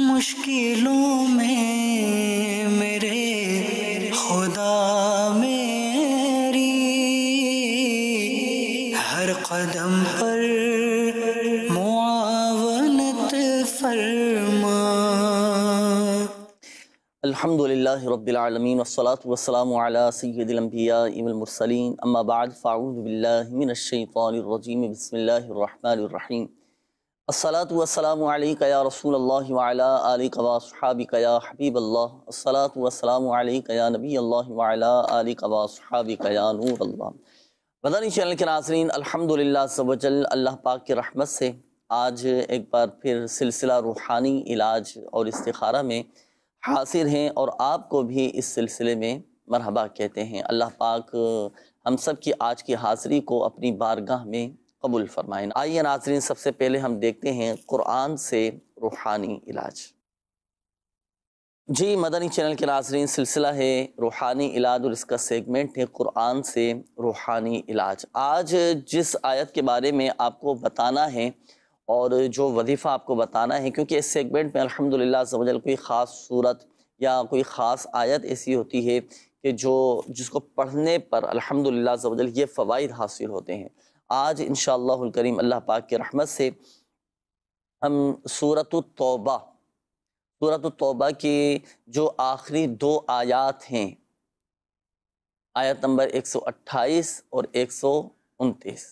मुश्किलों में मेरे खुदा मेरी हर कदम पर मुआवनत फरमा अल्हम्दुलिल्लाह रब्बिल आलमीन वस्सलातु वस्सलामु अला सय्यदिल अंबिया वल मुरसलीन अम्मा बाद फ़ाऊज़ु बिल्लाहि मिनश शैतानिर रजीम बिस्मिल्लाहिर रहमानिर रहीम असलात वसलाम या रसूल अल्लाह वाली कवासहाबी कया हबीब अल्लाह असलात वसलाम या नबी अल्लाह वाली कवासहाबी कया नूर अल्लाह मदनी चैनल के नाजरीन अल्हम्दुलिल्लाह सबजल अल्लाह पाक की रहमत से आज एक बार फिर सिलसिला रूहानी इलाज और इस्तारा में हासिर हैं और आपको भी इस सिलसिले में मरहबा कहते हैं अल्लाह पाक हम सब की आज की हाज़िरी को अपनी बारगाह में कबूल फरमाएँ आइए नाजरीन सबसे पहले हम देखते हैं क़ुरान से रूहानी इलाज जी मदनी चैनल के नाजरीन सिलसिला है रूहानी इलाज और इसका सेगमेंट है क़ुरान से रूहानी इलाज आज जिस आयत के बारे में आपको बताना है और जो वजीफ़ा आपको बताना है क्योंकि इस सेगमेंट में अल्हम्दुलिल्लाह समझल कोई ख़ास सूरत या कोई ख़ास आयत ऐसी होती है कि जो जिसको पढ़ने पर अल्हम्दुलिल्लाह समझल ये फ़वाद हासिल होते हैं आज इन करीम अल्लाह पाक के रहमत से हम सूरत तौबा सूरत तौबा की जो आखिरी दो आयात हैं आयत नंबर 128 और एक सौ उनतीस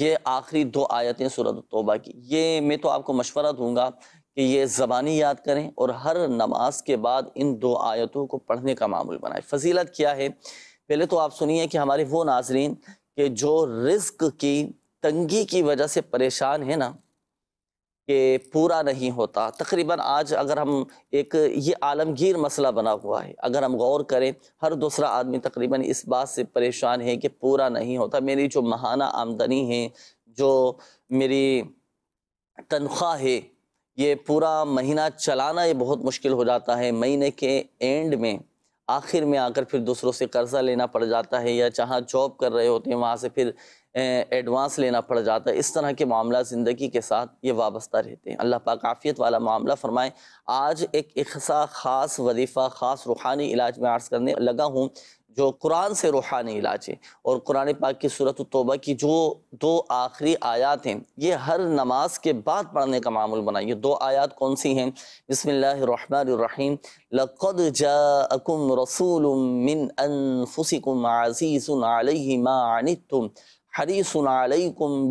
ये आखिरी दो आयतें सूरत तौबा की ये मैं तो आपको मशवरा दूंगा कि ये ज़बानी याद करें और हर नमाज के बाद इन दो आयतों को पढ़ने का मामूल बनाए फजीलत क्या है पहले तो आप सुनिए कि हमारे वो नाजरीन कि जो रिस्क की तंगी की वजह से परेशान है ना कि पूरा नहीं होता तकरीबन आज अगर हम एक ये आलमगीर मसला बना हुआ है अगर हम गौर करें हर दूसरा आदमी तकरीबन इस बात से परेशान है कि पूरा नहीं होता मेरी जो महाना आमदनी है जो मेरी तनख्वाह है ये पूरा महीना चलाना ये बहुत मुश्किल हो जाता है महीने के एंड में आखिर में आकर फिर दूसरों से कर्जा लेना पड़ जाता है या जहाँ जॉब कर रहे होते हैं वहाँ से फिर एडवांस लेना पड़ जाता है इस तरह के मामला ज़िंदगी के साथ ये वाबस्ता रहते हैं अल्लाह पाक आफ़ियत वाला मामला फरमाएं आज एक इकसा ख़ास वजीफ़ा ख़ास रूहानी इलाज में आर्ज़ करने लगा हूँ जो कुरान से रूहानी इलाज है और कुरान पाक की सूरत तोबा की जो दो आखिरी आयात हैं ये हर नमाज के बाद पढ़ने का मामूल बना ये दो आयात कौन सी हैं बसमीम लक़द जाकुम रसूल मिन अनफुसिकुम अज़ीज़ुन अलैहि मा हरीसुन अलैकुम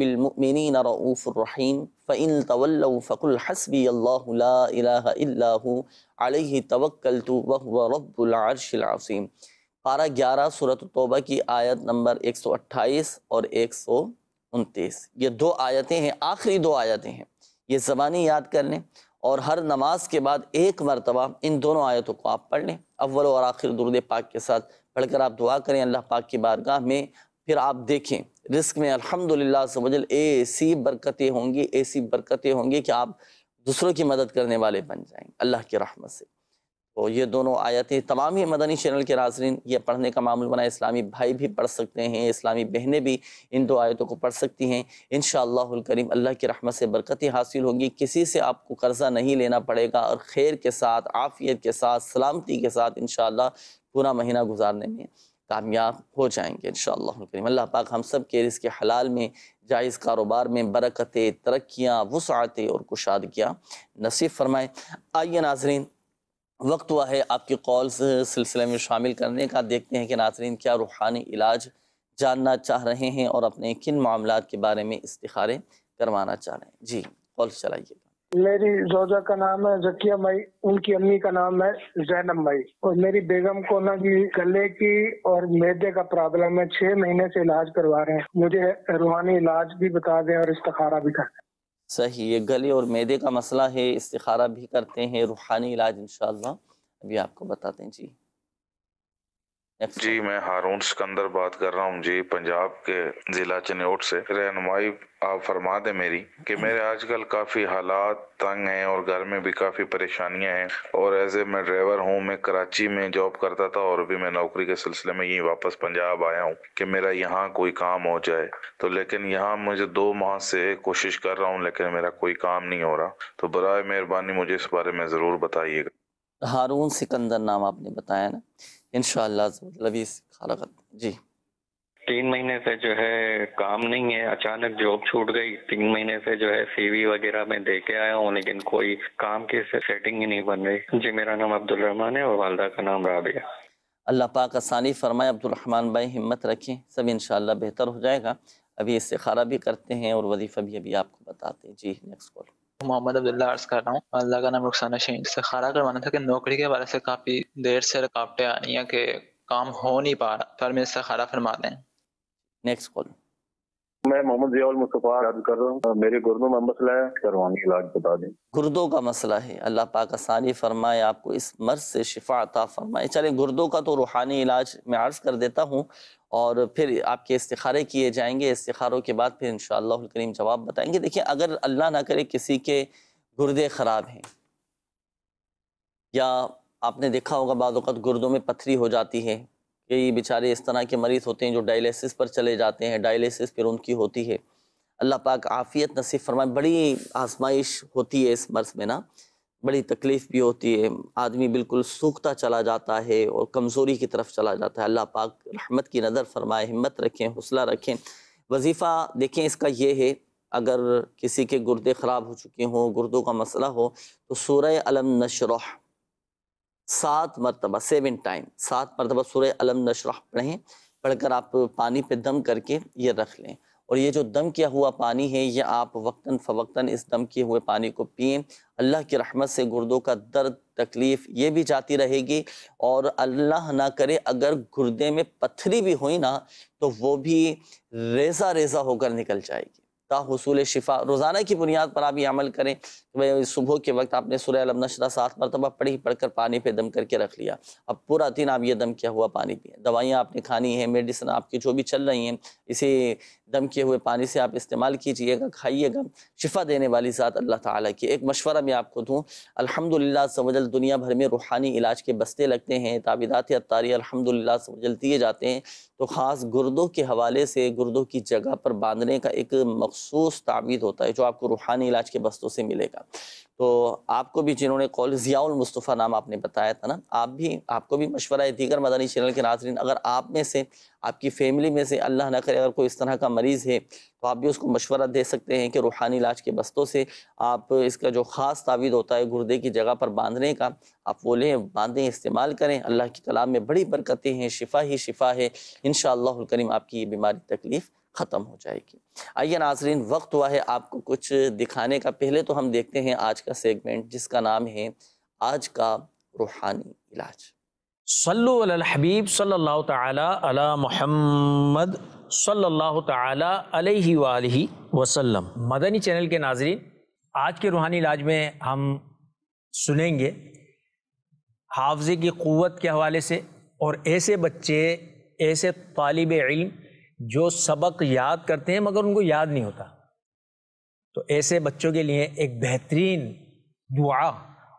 फ़इन तवल्लौ फ़कुल हस्बी अल्लाहु ला इलाहा इल्ला हु अलैहि तवक्कलतु रब्बुल अर्शिल अज़ीम पारा ग्यारह सूरत तोबा की आयत नंबर एक सौ अट्ठाईस और एक सौ उनतीस ये दो आयतें हैं आखिरी दो आयतें हैं ये ज़बानी याद कर लें और हर नमाज के बाद एक मरतबा इन दोनों आयतों को आप पढ़ लें अव्वल और आखिर दुरुद पाक के साथ पढ़कर आप दुआ करें अल्लाह पाक की बारगाह में फिर आप देखें रिस्क में अल्हम्दुलिल्लाह समझल ऐसी बरकतें होंगी ऐसी बरकतें होंगी कि आप दूसरों की मदद करने वाले बन जाएंगे अल्लाह की रहमत से तो ये दोनों आयतें तमाम ही मदनी चैनल के नाजरन ये पढ़ने का मामूल बना इस्लामी भाई भी पढ़ सकते हैं इस्लामी बहनें भी इन दो आयतों को पढ़ सकती हैं इन करीम अल्लाह की रहमत से बरकतें हासिल होंगी किसी से आपको कर्ज़ा नहीं लेना पड़ेगा और खैर के साथ आफियत के साथ सलामती के साथ इन पूरा महीना गुजारने में कामयाब हो जाएंगे इन करीम अल्लाह पाक हम सब के रिस्क हलाल में जायज़ कारोबार में बरकतें तरक्याँ वसातें और कुशादगियाँ नसीब फरमाएँ आइए नाजरीन वक्त हुआ है आपकी कॉल सिलसिले में शामिल करने का देखते हैं कि नाजरीन क्या रूहानी इलाज जानना चाह रहे हैं और अपने किन मामला के बारे में इस्तारे करवाना चाह रहे हैं जी कॉल चलाइएगा मेरी जोजा का नाम है जकिया मई उनकी अम्मी का नाम है जैनब मई और मेरी बेगम को ना जी गले की और मैदे का प्रॉब्लम है छह महीने से इलाज करवा रहे हैं मुझे रूहानी इलाज भी बता दें और इस्तारा भी कर दें सही है गले और मैदे का मसला है इस्तारा भी करते हैं रूहानी इलाज इन अभी आपको बताते हैं जी जी मैं हारून सिकंदर बात कर रहा हूँ जी पंजाब के जिला चनेट से रहनुमाई आप फरमा दे मेरी कि हम्म। मेरे आजकल काफ़ी हालात तंग हैं और घर में भी काफ़ी परेशानियां हैं और एज ए मैं ड्राइवर हूँ मैं कराची में जॉब करता था और अभी मैं नौकरी के सिलसिले में यही वापस पंजाब आया हूँ कि मेरा यहाँ कोई काम हो जाए तो लेकिन यहाँ मुझे दो माह से कोशिश कर रहा हूँ लेकिन मेरा कोई काम नहीं हो रहा तो बर मेहरबानी मुझे इस बारे में ज़रूर बताइएगा हारून सिकंदर नाम आपने बताया ना इन शवीस खारगत जी तीन महीने से जो है काम नहीं है अचानक जॉब छूट गई तीन महीने से जो है सीवी वगैरह में दे के आया हूँ लेकिन कोई काम की से सेटिंग ही नहीं बन रही जी मेरा नाम अब्दुल रहमान है और वालदा का नाम राबिया अल्लाह पाक आसानी फरमाए रहमान भाई हिम्मत रखें सब इन बेहतर हो जाएगा अभी इस्तारा भी करते हैं और वजीफ़ा भी अभी आपको बताते हैं जी नेक्स्ट कॉल मोहम्मद अब्दुल्ला अर्ज कर रहा हूँ अल्लाह का नाम रुखसाना शहीन से खारा करवाना था कि नौकरी के हवाले से काफ़ी देर से रुकावटें आ रही हैं कि काम हो नहीं पा रहा सर में इससे खारा फरमा दें नेक्स्ट कॉल मैं मोहम्मद जियाउल मुस्तफ़ा याद कर रहा हूँ मेरे गुर्दों में मसला है करवानी इलाज बता दें गुर्दों का मसला है अल्लाह पाक आसानी फरमाए आपको इस मर्ज से शिफा अता फरमाए चले गुर्दों का तो रूहानी इलाज मैं अर्ज़ कर देता हूँ और फिर आपके इस्तारे किए जाएंगे इस्तारों के बाद फिर इन करीम जवाब बताएंगे देखिए अगर अल्लाह ना करे किसी के गुर्दे ख़राब हैं या आपने देखा होगा बाद गुर्दों में पथरी हो जाती है कई बेचारे इस तरह के मरीज़ होते हैं जो डायलिसिस पर चले जाते हैं डायलिसिस फिर उनकी होती है अल्लाह पाक आफ़ियत नसीब फरमाए बड़ी आजमाइश होती है इस मर्ज़ में ना बड़ी तकलीफ़ भी होती है आदमी बिल्कुल सूखता चला जाता है और कमज़ोरी की तरफ चला जाता है अल्लाह पाक रहमत की नज़र फरमाए हिम्मत रखें हौसला रखें वजीफ़ा देखें इसका ये है अगर किसी के गुर्दे ख़राब हो चुके हों गुर्दों का मसला हो तो सूर्य अलम नशरह सात मरतबा सेवन टाइम सात मरतबा सुर अलम नशरा पढ़ें पढ़कर आप पानी पे दम करके ये रख लें और ये जो दम किया हुआ पानी है ये आप वक्ता फ़वक्ता इस दम किए हुए पानी को पिए अल्लाह की रहमत से गुर्दों का दर्द तकलीफ़ ये भी जाती रहेगी और अल्लाह ना करे अगर गुर्दे में पत्थरी भी हुई ना तो वो भी रेजा रेजा होकर निकल जाएगी ता हसूल शिफा रोज़ाना की बुनियाद पर आप ये अमल करें भाई सुबह के वक्त आपने सुरह अलम नशरा सात मरतबा पढ़ी कर पानी पे दम करके रख लिया अब पूरा दिन आप ये दम किया हुआ पानी पिए दवाइयाँ आपने खानी हैं मेडिसिन आपकी जो भी चल रही हैं इसे दम किए हुए पानी से आप इस्तेमाल कीजिएगा खाइएगा शिफा देने वाली ज़ात अल्लाह ताला की एक मशवरा मैं आपको दूँ अल्हम्दुलिल्लाह सवजल दुनिया भर में रूहानी इलाज के बस्ते लगते हैं ताबीदात अतारी अल्हम्दुलिल्लाह सवजल दिए जाते हैं तो ख़ास गुर्दों के हवाले से गुर्दों की जगह पर बांधने का एक मखसूस तामीर होता है जो आपको रूहानी इलाज के बस्तों से मिलेगा तो आपको भी जिन्होंने कॉल ज़ियाउल मुस्तफ़ा नाम आपने बताया था ना आप भी आपको भी मशवरा है दीगर मदानी चैनल के नाजरन अगर आप में से आपकी फैमिली में से अल्लाह ना करे अगर कोई इस तरह का मरीज़ है तो आप भी उसको मशवरा दे सकते हैं कि रूहानी इलाज के बस्तों से आप इसका जो ख़ास तावीद होता है गुर्दे की जगह पर बांधने का आप वो लें बांधें इस्तेमाल करें अल्लाह के कलाम में बड़ी बरकतें हैं शिफा ही शिफा है इन करीम आपकी ये बीमारी तकलीफ़ ख़त्म हो जाएगी आइए नाजरीन वक्त हुआ है आपको कुछ दिखाने का पहले तो हम देखते हैं आज का सेगमेंट जिसका नाम है आज का रूहानी इलाज सल्लल्लाहु हबीब सल्लल्लाहु ताला अला मोहम्मद सल्लल्लाहु ताला अलैहि वसल्लम मदनी चैनल के नाजरीन आज के रूहानी इलाज में हम सुनेंगे हाफजे की क़वत के हवाले से और ऐसे बच्चे ऐसे तालब इल्म जो सबक याद करते हैं मगर उनको याद नहीं होता तो ऐसे बच्चों के लिए एक बेहतरीन दुआ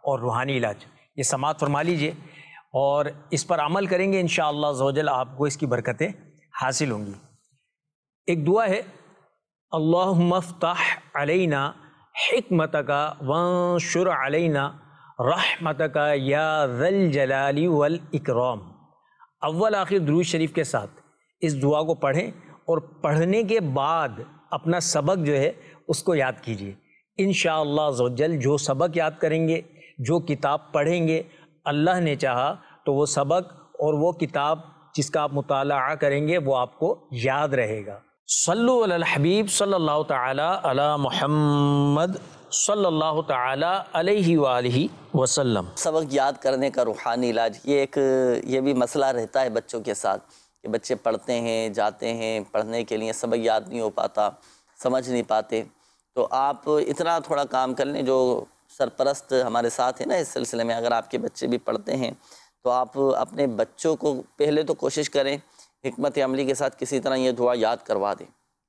और रूहानी इलाज ये समात फरमा लीजिए और इस पर अमल करेंगे इन शजल आपको इसकी बरकतें हासिल होंगी एक दुआ है अल्लाह मफ्ताह अलैना हमत का वंशुर अलैना रहमत का या जल जलाली वल इकराम अव्वल आखिर दरूज शरीफ के साथ इस दुआ को पढ़ें और पढ़ने के बाद अपना सबक जो है उसको याद कीजिए इन शल जो सबक याद करेंगे जो किताब पढ़ेंगे अल्लाह ने चाहा तो वो सबक और वो किताब जिसका आप मुताल करेंगे वो आपको याद रहेगा सल्लु हबीब सल्लल्लाहु अला मोहम्मद सल्लल्लाहु ताला अलैहि वसल्लम सबक याद करने का रूहानी इलाज ये एक ये भी मसला रहता है बच्चों के साथ कि बच्चे पढ़ते हैं जाते हैं पढ़ने के लिए सबक याद नहीं हो पाता समझ नहीं पाते तो आप इतना थोड़ा काम कर लें जो सरपरस्त हमारे साथ हैं ना इस सिलसिले में अगर आपके बच्चे भी पढ़ते हैं तो आप अपने बच्चों को पहले तो कोशिश करें हमत अमली के साथ किसी तरह ये दुआ याद करवा दें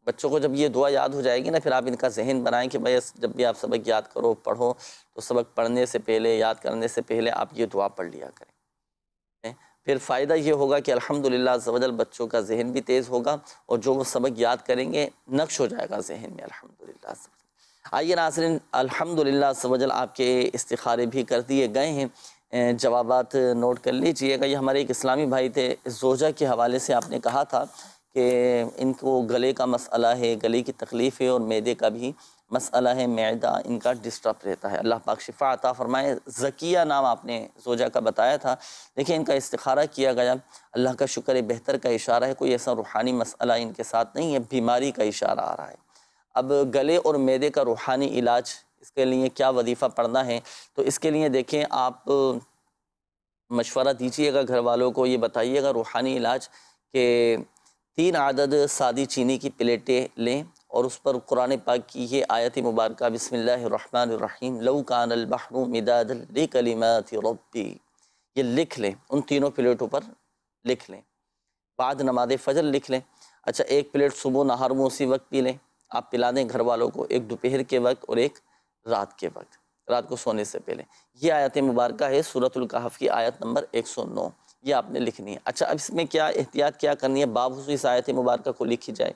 बच्चों को जब ये दुआ याद हो जाएगी ना फिर आप इनका जहन बनाएं कि भाई जब भी आप सबक याद करो पढ़ो तो सबक पढ़ने से पहले याद करने से पहले आप ये दुआ पढ़ लिया करें फिर फ़ायदा ये होगा कि अल्हम्दुलिल्लाह अल्हम्दुलिल्लाह बच्चों का जहन भी तेज़ होगा और जो वो सबक याद करेंगे नक्श हो जाएगा जहन में अल्हम्दुलिल्लाह आइए नासरीन अल्हम्दुलिल्लाह अल्हम्दुलिल्लाह आपके इस्तारे भी कर दिए गए हैं जवाबात नोट कर लीजिएगा ये हमारे एक इस्लामी भाई थे जोजा के हवाले से आपने कहा था कि इनको गले का मसला है गले की तकलीफ़ है और मैदे का भी मसला है मैदा इनका डिस्टर्ब रहता है अल्लाह पाक शिफा आता फ़रमाए ज़किया नाम आपने सोजा का बताया था देखिए इनका इस्तारा किया गया अल्लाह का शुक्र बेहतर का इशारा है कोई ऐसा रूहानी मसला इनके साथ नहीं है बीमारी का इशारा आ रहा है अब गले और मैदे का रूहानी इलाज इसके लिए क्या वजीफ़ा पढ़ना है तो इसके लिए देखें आप मशवरा दीजिएगा घर वालों को ये बताइएगा रूहानी इलाज के तीन आदद सादी चीनी की प्लेटें लें और उस पर कुरान पाक की ये आयत मुबारक बसमीम लऊकानबहरदादी ये लिख लें उन तीनों प्लेटों पर लिख लें बाद नमाज फजर लिख लें अच्छा एक प्लेट सुबह नहार में उसी वक्त पी लें आप पिला दें घर वालों को एक दोपहर के वक्त और एक रात के वक्त रात को सोने से पहले ये आयत मुबारक है सूरतुल्कहफ़ की आयत नंबर एक सौ नौ ये आपने लिखनी है अच्छा अब इसमें क्या एहतियात क्या करनी है बाबू इस आयत मुबारक को लिखी जाए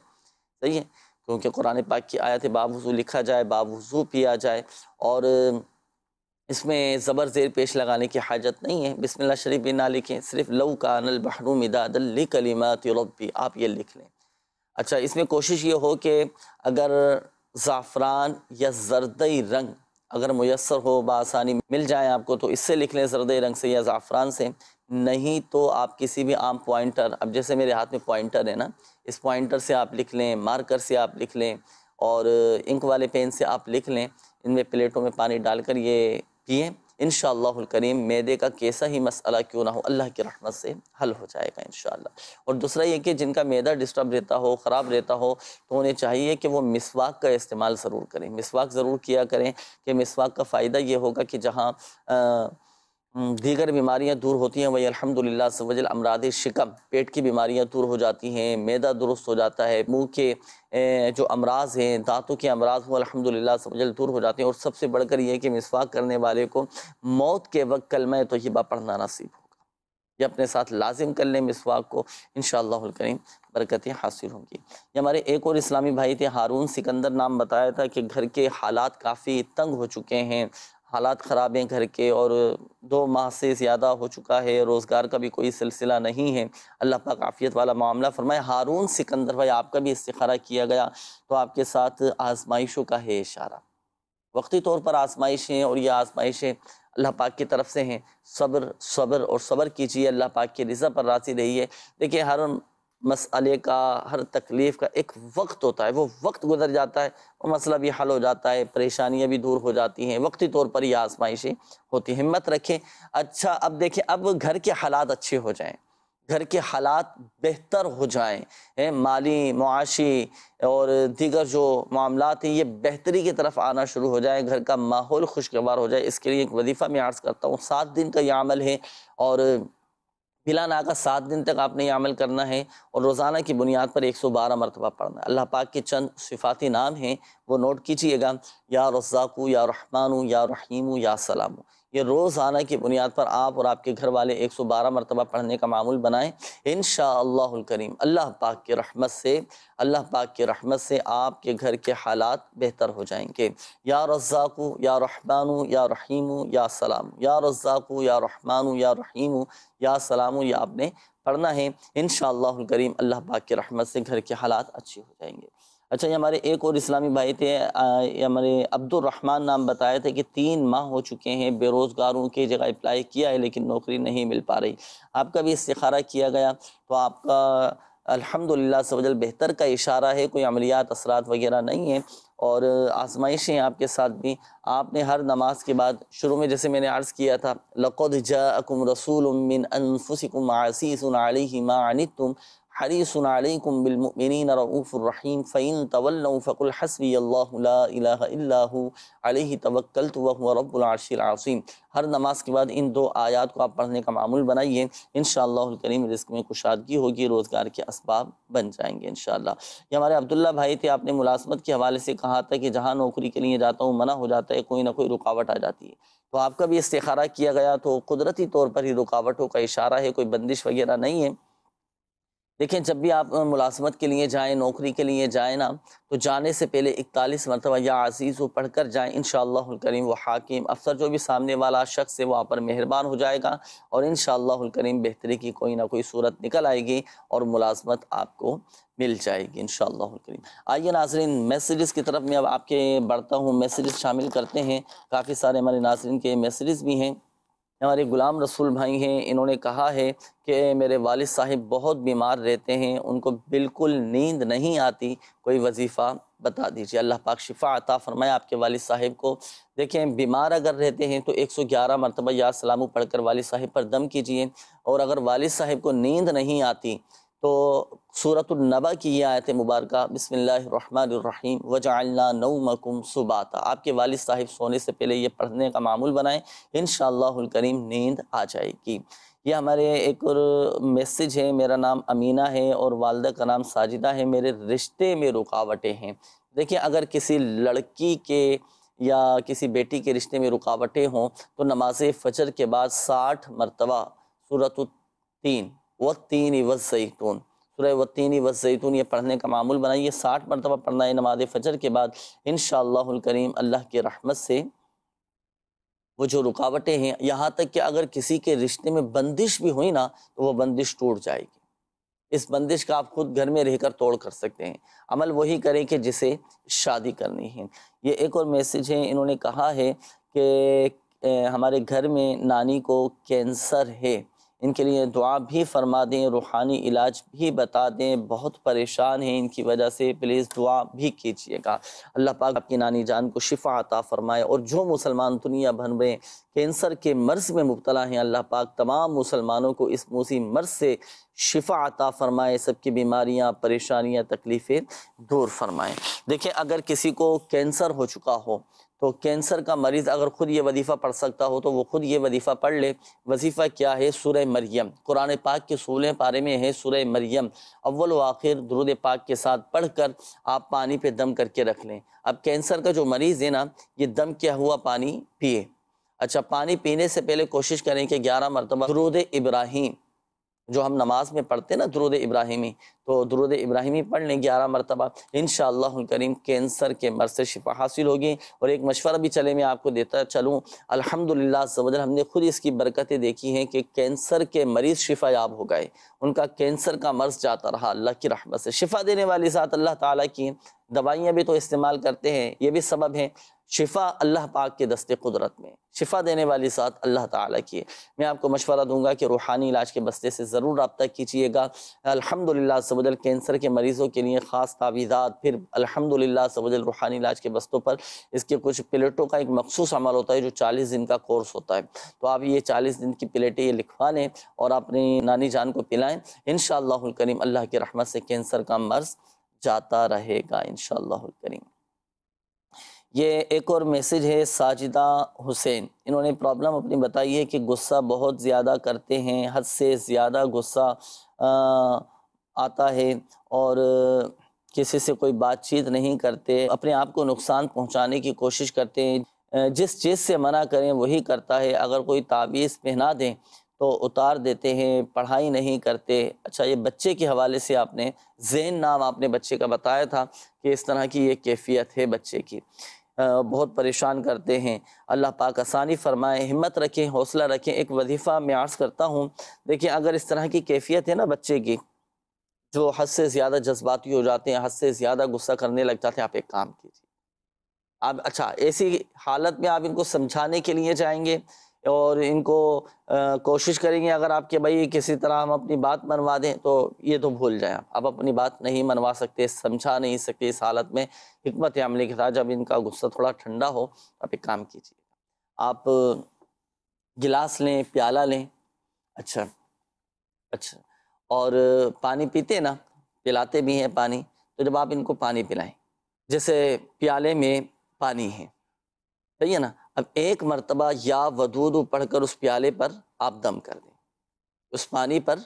सही है क्योंकि कुरान पाक की आयत बावज़ू लिखा जाए बावज़ू पिया जाए और इसमें ज़बर ज़ेर पेश लगाने की हाजत नहीं है बिस्मिल्लाह शरीफ भी ना लिखें सिर्फ लव का अनल बहरूम इदादल कलीमत भी आप ये लिख लें अच्छा इसमें कोशिश ये हो कि अगर ज़ाफ़रान या जरदई रंग अगर मैसर हो बसानी मिल जाए आपको तो इससे लिख लें ज़रदे रंग से या ज़ाफ़रान से नहीं तो आप किसी भी आम पॉइंटर अब जैसे मेरे हाथ में पॉइंटर है ना इस पॉइंटर से आप लिख लें मार्कर से आप लिख लें और इंक वाले पेन से आप लिख लें इनमें प्लेटों में पानी डालकर ये पिए इन करीम मैदे का कैसा ही मसला क्यों ना हो अल्लाह की रहमत से हल हो जाएगा इन और दूसरा ये कि जिनका मैदा डिस्टर्ब रहता हो ख़राब रहता हो तो उन्हें चाहिए कि वो मिसवाक का इस्तेमाल ज़रूर करें मिसवाक ज़रूर किया करें कि मिसवाक का फ़ायदा ये होगा कि जहाँ हम्म, दीगर बीमारियां दूर होती हैं वही से वजल अमराद शिकम पेट की बीमारियां दूर हो जाती हैं मैदा दुरुस्त हो जाता है मुंह के जो अमराज हैं दांतों के अमराज वो अलहमदिल्ला से वजल दूर हो जाते हैं और सबसे बढ़कर यह कि मिसवाक करने वाले को मौत के वक्त कलम बा पढ़ना नसीब होगा ये अपने साथ लाजिम कर लें मिसवाक को इन शीम बरकतें हासिल होंगी ये हमारे एक और इस्लामी भाई थे हारून सिकंदर नाम बताया था कि घर के हालात काफ़ी तंग हो चुके हैं हालात ख़राब हैं घर के और दो माह से ज़्यादा हो चुका है रोज़गार का भी कोई सिलसिला नहीं है अल्लाह पाक आफियत वाला मामला फरमाए हारून सिकंदर भाई आपका भी इस्तारा किया गया तो आपके साथ आजमाइशों का है इशारा वक्ती तौर पर आजमाइशें और ये आजमाइशें अल्लाह पाक की तरफ से हैं सब्र सब्र और सब्र कीजिए अल्लाह पाक की रज़ा पर राज़ी रहिए देखिए हारून मसले का हर तकलीफ़ का एक वक्त होता है वो वक्त गुजर जाता है वो मसला भी हल हो जाता है परेशानियाँ भी दूर हो जाती हैं वक्ती तौर पर यह आजमाइशें होती हिम्मत रखें अच्छा अब देखें अब घर के हालात अच्छे हो जाएँ घर के हालात बेहतर हो जाएँ माली मुआशी और दीगर जो मामला हैं ये बेहतरी की तरफ आना शुरू हो जाए घर का माहौल खुशगवार हो जाए इसके लिए एक वजीफ़ा मैं आर्ज़ करता हूँ सात दिन का ये अमल है और बिला नाका सात दिन तक आपने ये अमल करना है और रोज़ाना की बुनियाद पर एक सौ बारह मरतबा पढ़ना अल्लाह पाक के चंद सिफाती नाम हैं वो नोट कीजिएगा या रज़ाकू या रहमानु या रहीमू या सलामू ये रोज़ाना की बुनियाद पर आप और आपके घर वाले एक सौ बारह मरतबा पढ़ने का मामूल बनाएं इन करीम अल्लाह पाक की रहमत से अल्लाह पाक की रहमत से आपके घर के हालात बेहतर हो जाएंगे या रज़ाक़ु या रहमानु या रहीमू या सलाम या रज़ाकू या रहमानु या रहीमू या सलामू या आपने पढ़ना है इन करीम अल्लाह पाक की रहमत से घर के हालात अच्छे हो जाएंगे अच्छा ये हमारे एक और इस्लामी भाई थे ये हमारे अब्दुलरहमान नाम बताए थे कि तीन माह हो चुके हैं बेरोज़गारों की जगह अप्लाई किया है लेकिन नौकरी नहीं मिल पा रही आपका भी इस्तारा किया गया तो आपका अल्हम्दुलिल्लाह सवजल बेहतर का इशारा है कोई अमलियात असरात वगैरह नहीं है और आजमाइशें आपके साथ भी आपने हर नमाज के बाद शुरू में जैसे मैंने अर्ज़ किया था लक़द जाकुम रसूल मिन अनफुसिकुम तुम हरीसन अलैकुम बिलमिन रऊफ़ुररहीम फ़ैन तवल्लम फ़कुल हसबी अलैहि तवक्कल तो रबारशीम हर नमाज के बाद इन दो आयात को आप पढ़ने का मामूल बनाइए इन करीम रिस्क में कुशादगी होगी रोज़गार के असबाब बन जाएंगे इन ये हमारे अब्दुल्ला भाई थे आपने मुलाजमत के हवाले से कहा था कि जहाँ नौकरी के लिए जाता हूँ मना हो जाता है कोई ना कोई रुकावट आ जाती है तो आपका भी इस्तारा किया गया तो कुदरती तौर पर ही रुकावटों का इशारा है कोई बंदिश वगैरह नहीं है देखें जब भी आप मुलाजमत के लिए जाएँ नौकरी के लिए जाएँ ना तो जाने से पहले इकतालीस मरतबा या आजीज़ वो पढ़ कर जाएँ इन करीम व हाकिम अफसर जो भी सामने वाला शख्स है वहाँ पर मेहरबान हो जाएगा और इन करीम बेहतरी की कोई ना कोई सूरत निकल आएगी और मुलाजमत आपको मिल जाएगी इन करीम आइए नाजरन मैसेज की तरफ मैं अब आपके बढ़ता हूँ मैसेज शामिल करते हैं काफ़ी सारे हमारे नाजरन के मैसेज भी हैं हमारे गुलाम रसूल भाई हैं इन्होंने कहा है कि मेरे वालिद साहिब बहुत बीमार रहते हैं उनको बिल्कुल नींद नहीं आती कोई वजीफ़ा बता दीजिए अल्लाह पाक शिफा आता फरमाए आपके वालिद साहिब को देखें बीमार अगर रहते हैं तो 111 मरतबा या सलामू पढ़कर वालिद साहिब पर दम कीजिए और अगर वालिद साहिब को नींद नहीं आती तो सूरत नबा की ये आयत मुबारक बसमीम वजालना मकुम सुबात आपके वालिद साहिब सोने से पहले ये पढ़ने का मामूल बनाएं इन करीम नींद आ जाएगी ये हमारे एक और मैसेज है मेरा नाम अमीना है और वालदा का नाम साजिदा है मेरे रिश्ते में रुकावटें हैं देखिए अगर किसी लड़की के या किसी बेटी के रिश्ते में रुकावटें हों तो नमाज फ़जर के बाद साठ मरतबा सूरत तीन व तीन वज सैतून सुरह वतीनी व जैतून ये पढ़ने का मामूल बनाइए साठ मरतबा पढ़ना है नमाज फ़जर के बाद इन करीम अल्लाह के रहमत से वो जो रुकावटें हैं यहाँ तक कि अगर किसी के रिश्ते में बंदिश भी हुई ना तो वो बंदिश टूट जाएगी इस बंदिश का आप खुद घर में रहकर तोड़ कर सकते हैं अमल वही करें कि जिसे शादी करनी है ये एक और मैसेज है इन्होंने कहा है कि हमारे घर में नानी को कैंसर है इनके लिए दुआ भी फरमा दें रूहानी इलाज भी बता दें बहुत परेशान हैं इनकी वजह से प्लीज़ दुआ भी कीजिएगा अल्लाह पाक आपकी नानी जान को शिफा अता फ़रमाए और जो मुसलमान दुनिया भर में कैंसर के मर्ज़ में मुबतला हैं अल्लाह पाक तमाम मुसलमानों को इस मूसी मर्ज़ से शिफा अता फ़रमाए सबकी बीमारियाँ परेशानियाँ तकलीफ़ें दूर फरमाएँ देखें अगर किसी को कैंसर हो चुका हो तो कैंसर का मरीज़ अगर ख़ुद ये वजीफ़ा पढ़ सकता हो तो वो ख़ुद ये वजीफ़ा पढ़ ले वजीफ़ा क्या है सुरह मरियम कुरान पाक के सोलह पारे में है सुरह मरियम अव्वल आखिर दरुद पाक के साथ पढ़ कर आप पानी पर दम करके रख लें अब कैंसर का जो मरीज़ है ना ये दम किया हुआ पानी पिए अच्छा पानी पीने से पहले कोशिश करें कि ग्यारह मरतबा दरुद इब्राहिम जो हम नमाज में पढ़ते हैं ना दरुद इब्राहिमी तो दुरुद इब्राहिमी पढ़ लें ग्यारह मरतबा इन करीम कैंसर के मर से शिफा हासिल होगी और एक मशवरा भी चले मैं आपको देता चलूँ अलहमदिल्ला वजल हमने खुद इसकी बरकतें देखी हैं कि कैंसर के मरीज़ शिफा याब हो गए उनका कैंसर का मर्ज जाता रहा अल्लाह की रहमत से शिफा देने वाली साथ अल्लाह ताला की दवाइयाँ भी तो इस्तेमाल करते हैं ये भी सबब हैं शिफा अल्लाह पाक के दस्ते कुदरत में शिफा देने वाली साथ अल्लाह ताला की मैं आपको मशवरा दूंगा कि रूहानी इलाज के बस्ते से ज़रूर रबता कीजिएगा अलहमदिल्ला सबजल कैंसर के मरीज़ों के लिए ख़ास तावीज़ात फिर अलहमदिल्ला सबजल रूहानी इलाज के बस्तों पर इसके कुछ प्लेटों का एक मखसूस अमल होता है जो चालीस दिन का कोर्स होता है तो आप ये चालीस दिन की प्लेटें ये लिखवा लें और अपनी नानी जान को पिलाएँ इन करीम अल्लाह की रहमत से कैंसर का मर्ज़ जाता रहेगा इन करीम ये एक और मैसेज है साजिदा हुसैन इन्होंने प्रॉब्लम अपनी बताई है कि गुस्सा बहुत ज़्यादा करते हैं हद से ज़्यादा गुस्सा आता है और किसी से कोई बातचीत नहीं करते अपने आप को नुकसान पहुंचाने की कोशिश करते हैं जिस चीज़ से मना करें वही करता है अगर कोई ताबीज़ पहना दें तो उतार देते हैं पढ़ाई नहीं करते अच्छा ये बच्चे के हवाले से आपने जैन नाम आपने बच्चे का बताया था कि इस तरह की ये कैफियत है बच्चे की बहुत परेशान करते हैं अल्लाह पाक आसानी फरमाए हिम्मत रखें हौसला रखें एक वजीफ़ा मैं आर्ज़ करता हूँ देखिए अगर इस तरह की कैफियत है ना बच्चे की जो हद से ज़्यादा जज्बाती हो जाते हैं हद से ज़्यादा गुस्सा करने लग जाते हैं आप एक काम कीजिए आप अच्छा ऐसी हालत में आप इनको समझाने के लिए जाएंगे और इनको आ, कोशिश करेंगे अगर आपके भाई किसी तरह हम अपनी बात मनवा दें तो ये तो भूल जाएं आप आप अपनी बात नहीं मनवा सकते समझा नहीं सकते इस हालत में हमत अमले के साथ जब इनका गुस्सा थोड़ा ठंडा हो आप एक काम कीजिए आप गिलास लें प्याला लें अच्छा अच्छा और पानी पीते ना पिलाते भी हैं पानी तो जब आप इनको पानी पिलाएं जैसे प्याले में पानी है सही है ना अब एक मरतबा या वदूद पढ़कर उस प्याले पर आप दम कर दें उस पानी पर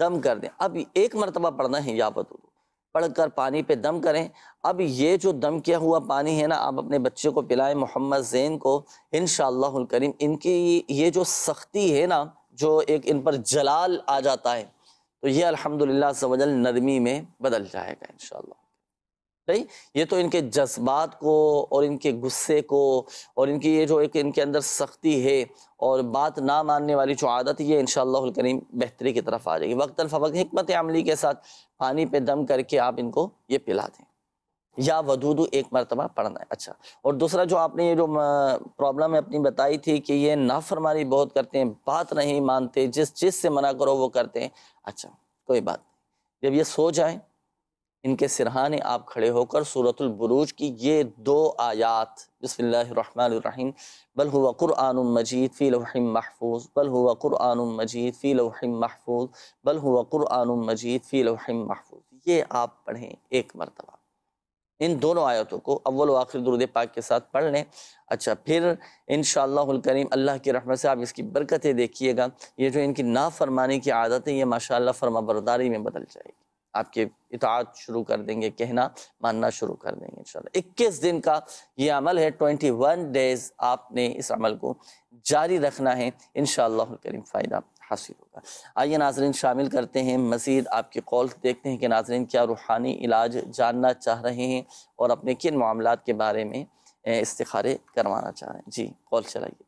दम कर दें अब एक मरतबा पढ़ना है या वदूद पढ़कर पानी पे दम करें अब ये जो दम किया हुआ पानी है ना आप अपने बच्चे को पिलाएं मोहम्मद जैन को इन करीम इनकी ये जो सख्ती है ना जो एक इन पर जलाल आ जाता है तो ये अल्हम्दुलिल्लाह सवजल नरमी में बदल जाएगा इन शही ये तो इनके जज्बात को और इनके गुस्से को और इनकी ये जो एक इनके अंदर सख्ती है और बात ना मानने वाली जो आदत ये इन करीम बेहतरी की तरफ आ जाएगी वक्त फ़वक हमत अमली के साथ पानी पे दम करके आप इनको ये पिला दें या वदूदू एक मरतबा पढ़ना है अच्छा और दूसरा जो आपने ये जो प्रॉब्लम है अपनी बताई थी कि ये नाफरमानी बहुत करते हैं बात नहीं मानते जिस चीज़ से मना करो वो करते हैं अच्छा कोई बात नहीं जब ये सो जाए इनके सिरहाने आप खड़े होकर सूरतुल बुरूज की ये दो आयात बसमीम बल हुआ मजीद फ़ी लहिम महफूज बल हुआ मजीद फ़ी लहिम महफूज बल हुआ मजीद फ़ी लहिम महफूज ये आप पढ़ें एक मरतबा इन दोनों आयतों को अव्वल आखिर दुरुद पाक के साथ पढ़ लें अच्छा फिर इन करीम अल्लाह की रहमत से आप इसकी बरकतें देखिएगा ये जो इनकी नाफरमानी की आदतें ये माशा फरमा बरदारी में बदल जाएगी आपके इतात शुरू कर देंगे कहना मानना शुरू कर देंगे इन 21 दिन का ये अमल है वन डेज़ आपने इस अमल को जारी रखना है इन करीम फ़ायदा हासिल होगा आइए नाजरन शामिल करते हैं मज़ीद आपके कॉल देखते हैं कि नाजरन क्या रूहानी इलाज जानना चाह रहे हैं और अपने किन मामला के बारे में इस्तारे करवाना चाह रहे हैं जी कॉल चलाइए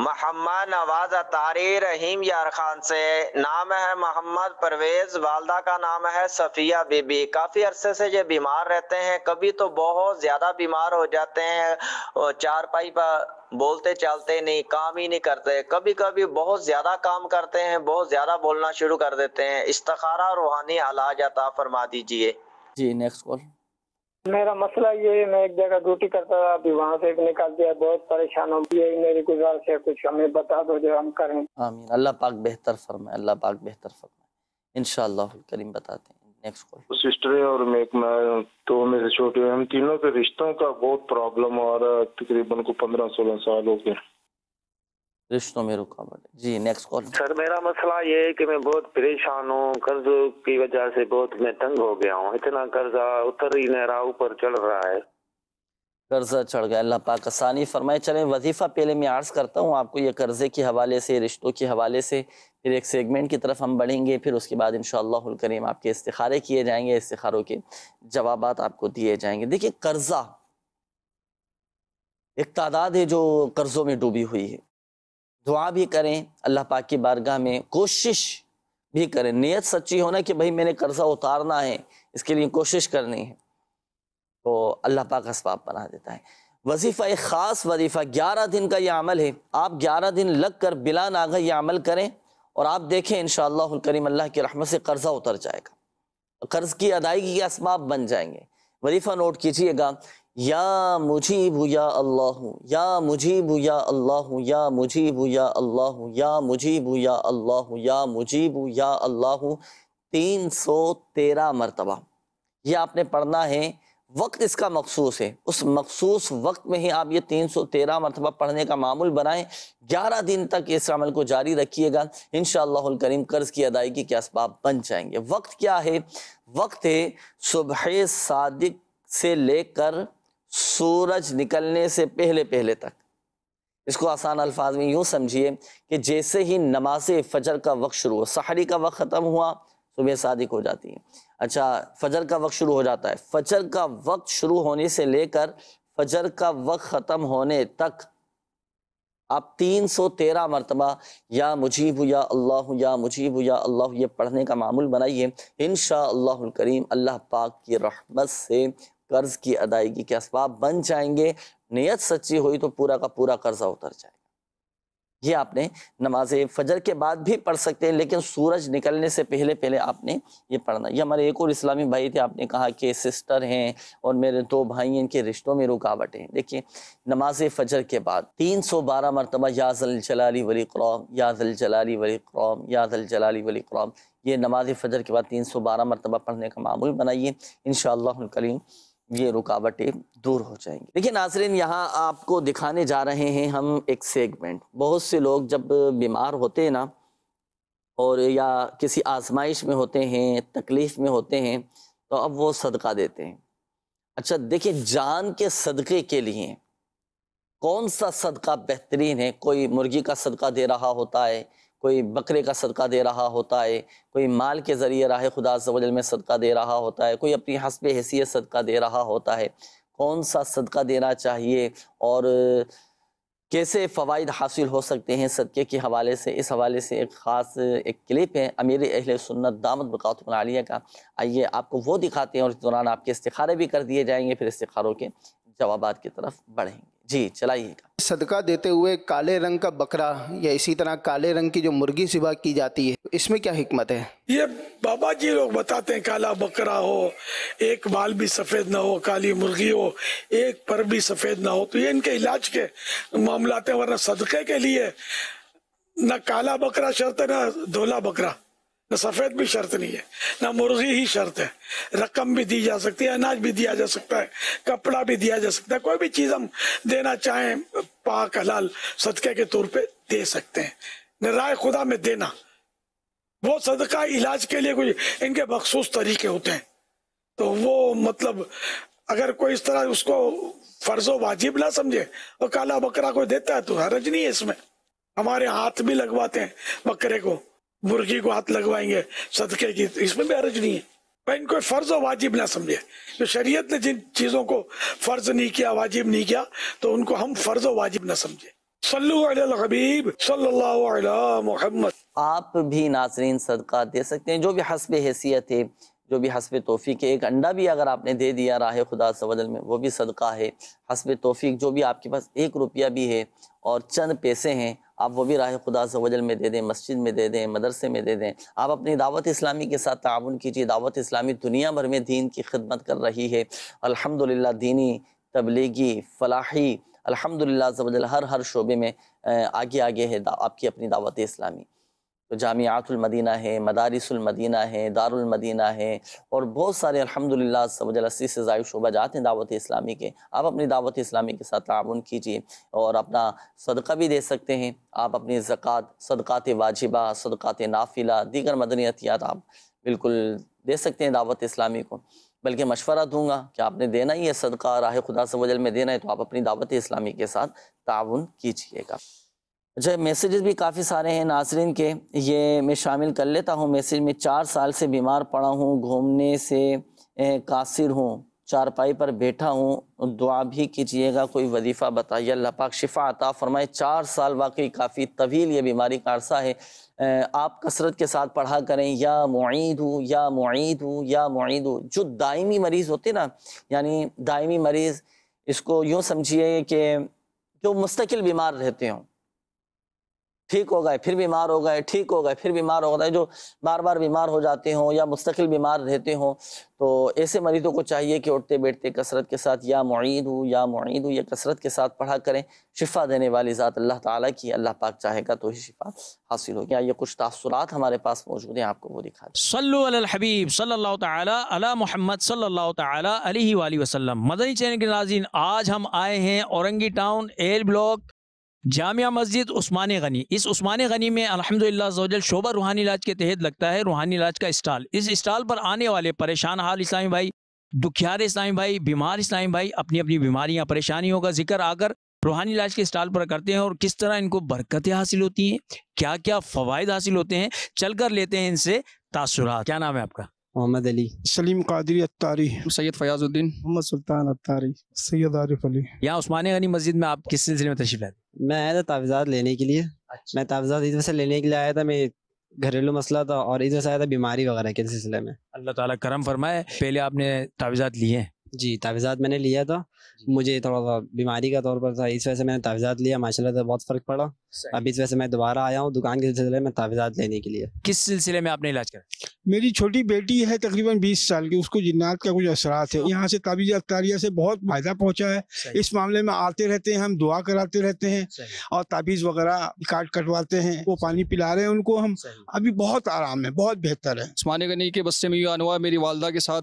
महम्मा नवाज अतारी रहीम यार खान से नाम है मोहम्मद परवेज वालदा का नाम है सफिया बीबी काफ़ी अरसे से ये बीमार रहते हैं कभी तो बहुत ज़्यादा बीमार हो जाते हैं चार पाई पर बोलते चलते नहीं काम ही नहीं करते कभी कभी बहुत ज्यादा काम करते हैं बहुत ज्यादा बोलना शुरू कर देते हैं इस्तखारा रूहानी आला जाता फरमा दीजिए जी नेक्स्ट कॉल मेरा मसला ये है मैं एक जगह ड्यूटी करता था अभी वहाँ से निकाल दिया बहुत परेशान हो यही मेरी गुजारिश है कुछ हमें बता दो जो हम करें आमीन अल्लाह पाक बेहतर फरमाए अल्लाह पाक बेहतर फरमाए इनशाला करीम बताते हैं नेक्स्ट कॉल तो सिस्टर और मैं एक मैं तो मेरे छोटे हम तीनों के रिश्तों का बहुत प्रॉब्लम आ रहा है तकरीबन को पंद्रह सोलह साल हो गया रिश्तों में रुकावट जी नेक्स्ट कॉल सर मेरा मसला ये है कि मैं बहुत परेशान हूँ कर्ज की वजह से बहुत मैं तंग हो गया हूँ इतना कर्जा उतर ही नहीं रहा ऊपर चढ़ रहा है कर्जा चढ़ गया अल्लाह पाक आसानी फरमाए चले वजीफ़ा पहले मैं आर्ज़ करता हूँ आपको ये कर्जे के हवाले से रिश्तों के हवाले से फिर एक सेगमेंट की तरफ हम बढ़ेंगे फिर उसके बाद इन करीम आपके इस्तारे किए जाएंगे इस्तारों के जवाब आपको दिए जाएंगे देखिए कर्जा एक तादाद है जो कर्ज़ों में डूबी हुई है दुआ भी करें अल्लाह पाक की बारगाह में कोशिश भी करें नीयत सच्ची होना कि भाई मैंने कर्जा उतारना है इसके लिए कोशिश करनी है तो अल्लाह पाक इसबाब बना देता है वजीफ़ा एक ख़ास वजीफ़ा ग्यारह दिन का यह अमल है आप ग्यारह दिन लग कर बिला नागा यह अमल करें और आप देखें इन करीम अल्लाह की रहमत से कर्ज़ा उतर जाएगा कर्ज़ की अदायगी के इसबाब बन जाएंगे वजीफ़ा नोट कीजिएगा या मुझी भूया अल्लाह या मुझी भूया अल्लाह या मुझी भूया अल्लाह या मुझी भूया अल्लाह या मुझी भूया अल्लाह तीन सौ तेरह मरतबा ये आपने पढ़ना है वक्त इसका मखसूस है उस मखसूस वक्त में ही आप ये तीन सौ तेरह मरतबा पढ़ने का मामूल बनाएं ग्यारह दिन तक इस अमल को जारी रखिएगा इन करीम कर्ज़ की अदायगी के इसबाब बन जाएंगे वक्त क्या है वक्त है सुबह सादिक से लेकर सूरज निकलने से पहले पहले तक इसको आसान अल्फाज में यूँ समझिए कि जैसे ही नमाज फजर का वक्त शुरू हो सहरी का वक्त ख़त्म हुआ सुबह सादिक हो जाती है अच्छा फजर का वक्त शुरू हो जाता है फजर का वक्त शुरू होने से लेकर फजर का वक्त ख़त्म होने तक आप तीन सौ तेरह मरतबा या मुजीब या अल्लाह या मुजीब या अल्लाह ये पढ़ने का मामूल बनाइए इन शाह करीम अल्लाह पाक की रहमत से कर्ज की अदायगी के असबाब बन जाएंगे नीयत सच्ची हुई तो पूरा का पूरा कर्जा उतर जाएगा ये आपने नमाज फजर के बाद भी पढ़ सकते हैं लेकिन सूरज निकलने से पहले पहले आपने ये पढ़ना ये हमारे एक और इस्लामी भाई थे आपने कहा कि सिस्टर हैं और मेरे दो भाई इनके रिश्तों में रुकावटें है देखिए नमाज फजर के बाद तीन सौ बारह मरतबा याजल जलाली वली क्रॉम याजल जलाली वली क्रॉम याजल जलाली वली क्रॉम ये नमाज फजर के बाद तीन सौ बारह मरतबा पढ़ने का मामूल बनाइए इन करीम ये रुकावटें दूर हो जाएंगी देखिए नाजरीन यहाँ आपको दिखाने जा रहे हैं हम एक सेगमेंट बहुत से लोग जब बीमार होते हैं ना और या किसी आजमाइश में होते हैं तकलीफ़ में होते हैं तो अब वो सदका देते हैं अच्छा देखिए जान के सदक़े के लिए कौन सा सदका बेहतरीन है कोई मुर्गी का सदका दे रहा होता है कोई बकरे का सदका दे रहा होता है कोई माल के ज़रिए राह खुदा वजल में सदका दे रहा होता है कोई अपनी हंसब हैसियत सदका दे रहा होता है कौन सा सदका देना चाहिए और कैसे फ़वाद हासिल हो सकते हैं सदक़े के हवाले से इस हवाले से एक ख़ास एक क्लिप है अमीर अहल सुन्नत दामद बकातमालिया का आइए आपको वो दिखाते हैं और इस दौरान आपके इस्तारे भी कर दिए जाएंगे फिर इस्तारों के जवाब की तरफ बढ़ेंगे जी चलाइएगा सदका देते हुए काले रंग का बकरा या इसी तरह काले रंग की जो मुर्गी सिवा की जाती है इसमें क्या हिकमत है ये बाबा जी लोग बताते हैं काला बकरा हो एक बाल भी सफेद ना हो काली मुर्गी हो एक पर भी सफेद ना हो तो ये इनके इलाज के मामलाते वरना सदके के लिए न काला बकरा शर्त है धोला बकरा न सफ़ेद भी शर्त नहीं है ना मुर्गी ही शर्त है रकम भी दी जा सकती है अनाज भी दिया जा सकता है कपड़ा भी दिया जा सकता है कोई भी चीज़ हम देना चाहें पाक हलाल सदक़े के तौर पे दे सकते हैं न राय खुदा में देना वो सदका इलाज के लिए कुछ इनके मखसूस तरीके होते हैं तो वो मतलब अगर कोई इस तरह उसको फर्ज वाजिब ना समझे और काला बकरा कोई देता है तो हरज नहीं है इसमें हमारे हाथ भी लगवाते हैं बकरे को मुर्गी को हाथ लगवाएंगे सदके की इसमें भी हरज नहीं है भाई इनको फर्ज और वाजिब ना समझे जो शरीयत ने जिन चीजों को फर्ज नहीं किया वाजिब नहीं किया तो उनको हम फर्ज और वाजिब ना समझे हबीब मोहम्मद आप भी नासरीन सदका दे सकते हैं जो भी हसब हैसियत है जो भी हसब तोफ़ी के एक अंडा भी अगर आपने दे दिया राह खुदा सवदल में वो भी सदका है हसब तोफ़ी जो भी आपके पास एक रुपया भी है और चंद पैसे हैं आप वो भी राह खुदा से वजल में दे दें मस्जिद में दे दें मदरसे में दे दें आप अपनी दावत इस्लामी के साथ ताउन कीजिए दावत इस्लामी दुनिया भर में दीन की खिदमत कर रही है अल्हम्दुलिल्लाह दीनी तबलीगी फलाही अल्हम्दुलिल्लाह हर हर शोबे में आगे आगे है आपकी अपनी दावत इस्लामी तो जामियातुलमदीना है मदारसमदीना है दारुलमदीना है और बहुत सारे अलहमदिल्ला सबल अस्सी से ज़ायद हैं दावत इस्लामी के आप अपनी दावत इस्लामी के साथ ताउन कीजिए और अपना सदका भी दे सकते हैं आप अपनी ज़क़़त सदक़ात वाजिबा सदक़ात नाफिला दीगर मदनी अतियात आप बिल्कुल दे सकते हैं दावत इस्लामी को बल्कि मशवरा दूंगा कि आपने देना ही है सदका राह खुदा से वजल में देना है तो आप अपनी दावत इस्लामी के साथ ताउन कीजिएगा अच्छा मैसेजेस भी काफ़ी सारे हैं नाजरन के ये मैं शामिल कर लेता हूँ मैसेज में चार साल से बीमार पड़ा हूँ घूमने से कासिर हूँ चारपाई पर बैठा हूँ दुआ भी कीजिएगा कोई वजीफ़ा बताइए अल्लाह पाक शिफा आता फरमाए चार साल वाकई काफ़ी तवील ये बीमारी का अरसा है आप कसरत के साथ पढ़ा करें या मुईद हूँ या मुईद हूँ या मुईद हूँ जो दायमी मरीज़ होते ना यानी दायमी मरीज़ इसको यूँ समझिए कि जो मुस्तकिल बीमार रहते हों ठीक हो गए फिर बीमार हो गए ठीक हो गए फिर बीमार हो गए जो बार बार बीमार हो जाते हों या मुस्तकिल बीमार रहते हों तो ऐसे मरीजों को चाहिए कि उठते बैठते कसरत के साथ या मुद हो या मईद हो या कसरत के साथ पढ़ा करें शिफा देने वाली ज़ात अल्लाह ताला की अल्लाह पाक चाहेगा तो ही शिफा हासिल हो गया ये कुछ तासरात हमारे पास मौजूद हैं आपको वो दिखा सल्लबीब सल्ला महमद सल्ला वसलम मदनी चैन के नाजीन आज हम आए हैं Orangi town air block Jamia Masjid Usman Ghani इस उस्मान गनी में अलहमदिल्ला शोबा रूहानी इलाज के तहत लगता है रूहानी इलाज का स्टॉल इस स्टॉल पर आने वाले परेशान हाल इस्लामी भाई दुखियार इस्लामी भाई बीमार इस्लामी भाई अपनी अपनी बीमारियां परेशानियों का जिक्र आकर रूहानी इलाज के स्टॉल पर करते हैं और किस तरह इनको बरकतें हासिल होती हैं क्या क्या फ़वाद हासिल होते हैं चल कर लेते हैं इनसे तासुरात क्या नाम है आपका मोहम्मद अली सलीम कादरी अतारी सैयद फयाजुद्दीन मोहम्मद सुल्तान अतारी सैयद आरिफ अली यहाँ उस्मानिया गनी मस्जिद में आप किस सिलसिले में तशरीफ लाए मैं आया था तावीज़ात लेने के लिए अच्छा। मैं तावीज़ात इधर से लेने के लिए आया था मैं घरेलू मसला था और इधर से आया था बीमारी वगैरह के सिलसिले में अल्लाह ताला करम फरमाए पहले आपने तावीज़ात लिए जी तावीज़ात मैंने लिया था मुझे थोड़ा सा बीमारी का तौर पर था इस वजह से मैंने तावीज़ात लिया माशाल्लाह से बहुत फ़र्क पड़ा अब इस वजह से मैं दोबारा आया हूँ दुकान के सिलसिले में तावीज़ात लेने के लिए किस सिलसिले में आपने इलाज करा मेरी छोटी बेटी है तकरीबन बीस साल की उसको जिन्नात का कुछ असरात है हाँ। यहाँ से ताबीज अख्तारिया से बहुत फ़ायदा पहुँचा है इस मामले में आते रहते हैं हम दुआ कराते रहते हैं और ताबीज़ वगैरह काट कटवाते हैं वो पानी पिला रहे हैं उनको हम अभी बहुत आराम है बहुत बेहतर है उस्मान गनी के बस्से में यह मेरी वालदा के साथ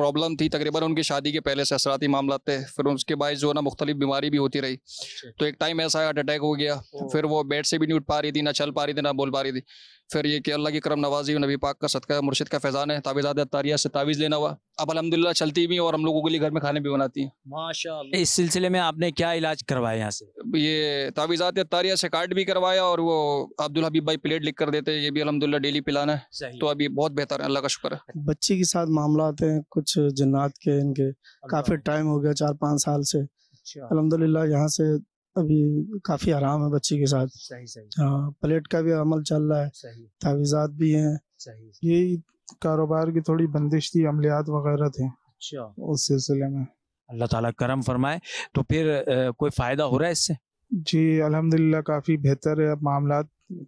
प्रॉब्लम थी तकरीबन उनकी शादी के पहले से असराती मामला थे फिर उसके बाद जो है ना मुख्तलिफ बीमारी भी होती रही अच्छा। तो एक टाइम ऐसा हार्ट अटैक हो गया फिर वो बेड से भी नहीं उठ पा रही थी ना चल पा रही थी ना बोल पा रही थी फिर ये कि अल्लाह की करम नवाजी नबी पाक का सदका मुर्शिद का फैज़ान है तावीज़ात तारिया से तावीज़ लेना हुआ अब अलहमदिल्ला चलती भी और हम लोगों के लिए घर में खाने भी बनाती हैं माशा इस सिलसिले में आपने क्या इलाज करवाया यहाँ से ये तावीज़ात तारिया से कार्ड भी करवाया और वो अब्दुल हबीब भाई प्लेट लिख कर देते हैं ये भी अलहमदिल्ला डेली पिलाना है तो अभी बहुत बेहतर है अल्लाह का शुक्र है बच्चे के साथ मामला आते हैं कुछ जन्नात के इनके काफ़ी टाइम हो गया चार पाँच साल से अच्छा। अलहमदिल्ला यहाँ से अभी काफ़ी आराम है बच्ची के साथ सही सही हाँ प्लेट का भी अमल चल रहा है सही तावीज़ात भी हैं सही यही कारोबार की थोड़ी बंदिश थी अमलियात वगैरह थे अच्छा उस सिलसिले में अल्लाह ताला करम फरमाए तो फिर आ, कोई फ़ायदा हो रहा है इससे जी अल्हम्दुलिल्लाह काफ़ी बेहतर है अब मामला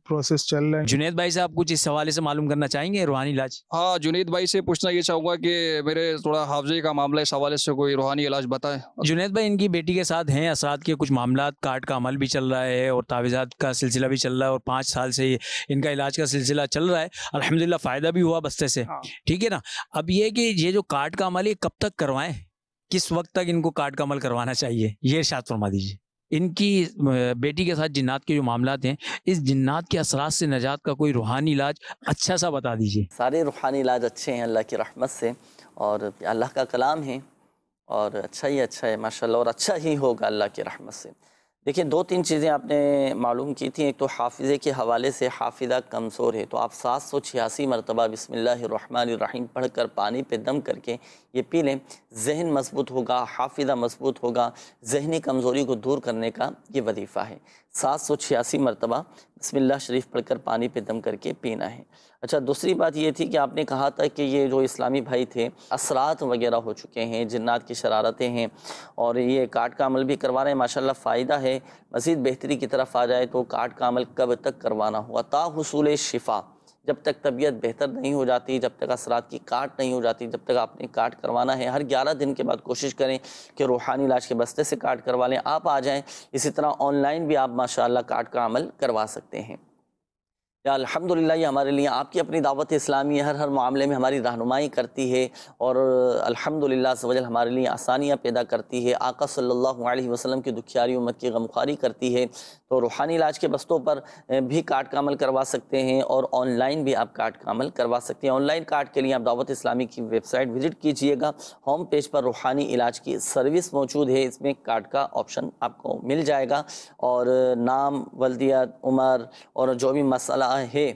प्रोसेस चल रहे हैं जुनेद भाई से आप कुछ इस हवाले से मालूम करना चाहेंगे रूहानी इलाज हाँ जुनेद भाई से पूछना ये चाहूंगा कि मेरे थोड़ा हाफजे का मामला इस हवाले से कोई रूहानी इलाज बताए जुनेद भाई इनकी बेटी के साथ हैं असरात के कुछ मामला कार्ड का अमल भी चल रहा है और तावीज़ात का सिलसिला भी चल रहा है और पाँच साल से इनका इलाज का सिलसिला चल रहा है अलहमदिल्ला फ़ायदा भी हुआ बस्ते से हाँ। ठीक है ना अब ये कि ये जो कार्ड का अमल ये कब तक करवाएं किस वक्त तक इनको कार्ड का अमल करवाना चाहिए ये शाद फरमा दीजिए इनकी बेटी के साथ जिन्नात के जो मामला हैं इस जिन्नात के असरात से नजात का कोई रूहानी इलाज अच्छा सा बता दीजिए सारे रूहानी इलाज अच्छे हैं अल्लाह की रहमत से और अल्लाह का कलाम है और अच्छा ही अच्छा है माशाल्लाह और अच्छा ही होगा अल्लाह की रहमत से देखिए दो तीन चीज़ें आपने मालूम की थी एक तो हाफिज़े के हवाले से हाफिज़ा कमज़ोर है तो आप सात सौ छियासी मरतबा बसमीम पढ़ कर पानी पे दम करके ये पी लें जहन मजबूत होगा हाफिज़ा मजबूत होगा जहनी कमज़ोरी को दूर करने का ये वजीफ़ा है सात सौ छियासी मरतबा बसमिल्ला शरीफ पढ़ कर पानी पे दम करके पीना है अच्छा दूसरी बात ये थी कि आपने कहा था कि ये जो इस्लामी भाई थे असरात वगैरह हो चुके हैं जन्नात की शरारतें हैं और ये काट का अमल भी करवा रहे हैं माशा फ़ायदा है मज़ीद बेहतरी की तरफ आ जाए तो काट का अमल कब तक करवाना होगा ताहसूल शिफा जब तक तबीयत बेहतर नहीं हो जाती जब तक असरात की काट नहीं हो जाती जब तक आपने काट करवाना है हर ग्यारह दिन के बाद कोशिश करें कि रूहानी इलाज के बस्ते से काट करवा लें आप आ जाएँ इसी तरह ऑनलाइन भी आप माशाल्लाह काट का अमल करवा सकते हैं या अल्हम्दुलिल्लाह ये हमारे लिए आपकी अपनी दावत इस्लामी हर हर मामले में हमारी रहनुमाई करती है और अल्हम्दुलिल्लाह वजल हमारे लिए आसानियाँ पैदा करती है आका सल्लल्लाहु अलैहि वसल्लम की दुखियारी उम्मत की गमखारी करती है तो रूहानी इलाज के बस्तों पर भी कार्ड का अमल करवा सकते हैं और ऑनलाइन भी आप कार्ड का अमल करवा सकते हैं ऑनलाइन कार्ड के लिए आप दावत इस्लामी की वेबसाइट विजिट कीजिएगा होम पेज पर रूहानी इलाज की सर्विस मौजूद है इसमें कार्ड का ऑप्शन आपको मिल जाएगा और नाम वल्दियत उम्र और जो भी मसला है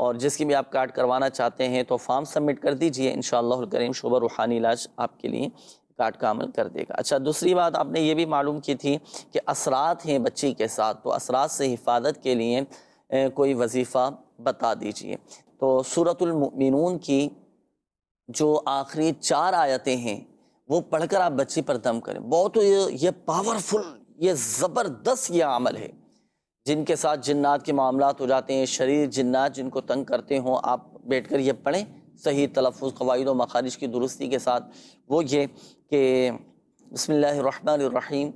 और जिसकी भी आप कार्ड करवाना चाहते हैं तो फॉर्म सबमिट कर दीजिए इन करीम शुभ रूहानी इलाज आपके लिए कार्ड का अमल कर देगा अच्छा दूसरी बात आपने ये भी मालूम की थी कि असरात हैं बच्ची के साथ तो असरात से हिफाजत के लिए कोई वजीफ़ा बता दीजिए तो सूरतमिन की जो आखिरी चार आयतें हैं वो पढ़कर आप बच्ची पर दम करें बहुत ये, ये पावरफुल ये ज़बरदस्त यह अमल है जिनके साथ जिन्नात के मामला हो जाते हैं शरीर जिन्नात जिनको तंग करते हों आप बैठ कर ये पढ़ें सही तलफ़ कवायद व मखारिज की दुरुस्ती के साथ वो ये कि बसमीम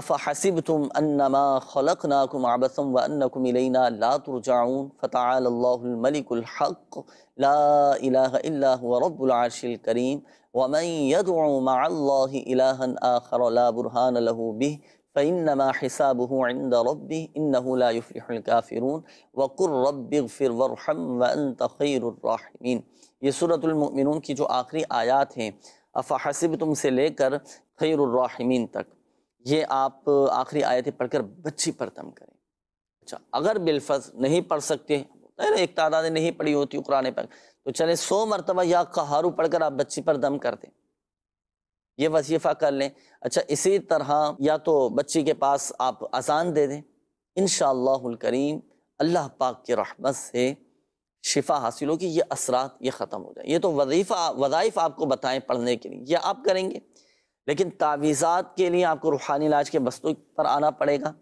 अफ हसिब तुम अनमा खलक नाकुम आबसम व अन्नकुम इलैना ला करीम वमयदमा आखर लहू बिह फ़ैनमा ये सूरतमिन की जो आखिरी आयात हैं अफा हसब तुम से लेकर खैरमिन तक ये आप आखिरी आयतें पढ़ कर बच्ची पर तम करें अच्छा अगर बिलफज नहीं पढ़ सकते एक तादाद नहीं पढ़ी होती कुरान पर तो चले सौ मरतबा या कहारू पढ़ कर आप बच्ची पर दम कर दें ये वजीफ़ा कर लें अच्छा इसी तरह या तो बच्ची के पास आप अजान दे दें इन करीम अल्लाह पाक की रहमत से शिफा हासिल होगी ये असरात ये ख़त्म हो जाए ये तो वजीफ़ा वज़ाइफ आपको बताएं पढ़ने के लिए ये आप करेंगे लेकिन तावीज़ात के लिए आपको रूहानी इलाज के बस्तों पर आना पड़ेगा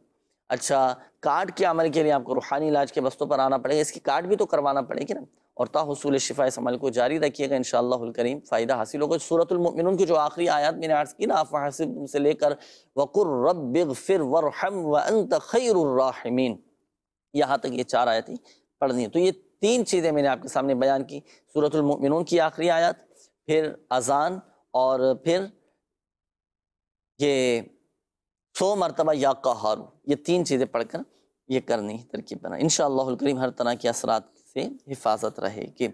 अच्छा कार्ड के अमल के लिए आपको रूहानी इलाज के बस्तों पर आना पड़ेगा इसकी कार्ड भी तो करवाना पड़ेगी ना और ताहसूल शिफा इस अमल को जारी रखिएगा इन करीम फ़ायदा हासिल होगा सूरतमिन की जो आखिरी आयात मैंने अर्ज़ की ना आप से लेकर वक़ुर रब फिर वरहम वंत यहाँ तक ये चार आयतें पढ़नी है तो ये तीन चीज़ें मैंने आपके सामने बयान की सूरतमिन की आखिरी आयात फिर अजान और फिर ये सो मरतबा या कहारू ये तीन चीज़ें पढ़ कर ये करनी तरकीब बना इन करीम हर तरह के असरात से हिफाजत रहेगी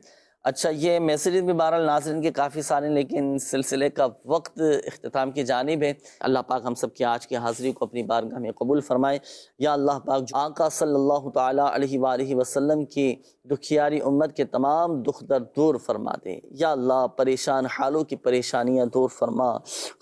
अच्छा ये मैसेज भी बहरहाल नाजरन के काफ़ी सारे लेकिन सिलसिले का वक्त अख्ताम की जानब है अल्लाह पाक हम सब की आज की हाज़िरी को अपनी बारगाह में कबूल फ़रमाए या अल्लाह पाक आका सल्लल्लाहु अलैहि वसल्लम की दुखियारी उम्मत के तमाम दुख दर दूर फरमा दे या अल्लाह परेशान हालों की परेशानियाँ दूर फरमा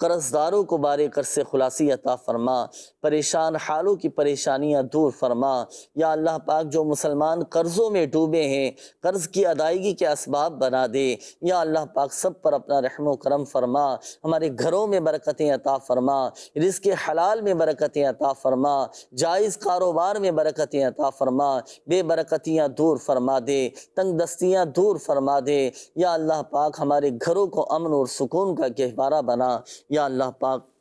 कर्जदारों को बारे कर से खुलासी अता फरमा परेशान हालों की परेशानियाँ दूर फरमा या अल्लाह पाक जो मुसलमान कर्ज़ों में डूबे हैं कर्ज़ की अदायगी के इसबाब बना दे या अल्लाह पाक सब पर अपना रहमो करम फरमा हमारे घरों में बरकतें अता फरमा के हलाल में बरकतें अता फरमा जायज़ कारोबार में बरकतें अता फरमा बेबरकतियाँ दूर फरमा दे तंग दस्तियाँ दूर फरमा दे या अल्लाह पाक हमारे घरों को अमन और सुकून का गहवारा बना या अल्लाह पाक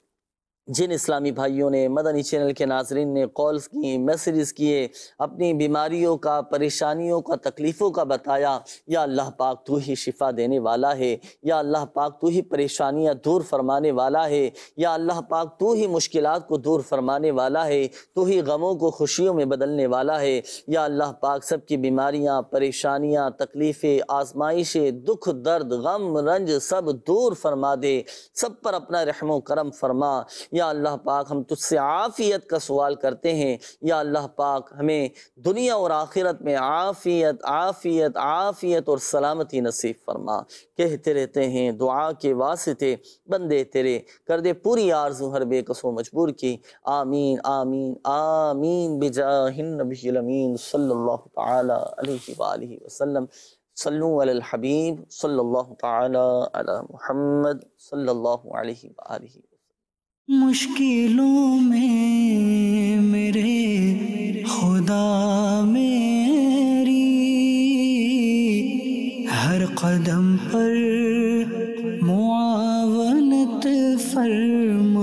जिन इस्लामी भाइयों ने मदनी चैनल के नाजरन ने कॉल्स की मैसेज़ किए अपनी बीमारियों का परेशानियों का तकलीफ़ों का बताया या अल्लाह पाक तू ही शिफा देने वाला है या अल्लाह पाक तू ही परेशानियां दूर फरमाने वाला है या अल्लाह पाक तू ही मुश्किल को दूर फरमाने वाला है तू ही गमों को खुशियों में बदलने वाला है या अल्लाह पाक सब की बीमारियाँ परेशानियाँ तकलीफ़ें आजमाइशें दुख दर्द गम रंज सब दूर फरमा दे सब पर अपना रहमो करम फरमा या अल्लाह पाक हम तुझसे आफ़ियत का सवाल करते हैं या अल्लाह पाक हमें दुनिया और आखिरत में आफ़ियत आफ़ियत आफ़ियत और सलामती नसीब फरमा कहते रहते हैं दुआ के वास्ते बंदे तेरे कर दे पूरी आरजू हर बेकसो मजबूर की आमीन आमीन आमीन बिजाहिनबीमीन सल्ला वसल्लम सल्लु अल हबीब सल्लल्लाहु ताला अला मुहम्मद सल्लल्लाहु अलैहि मुश्किलों में मेरे खुदा मेरी हर कदम पर मुआवनत फर्म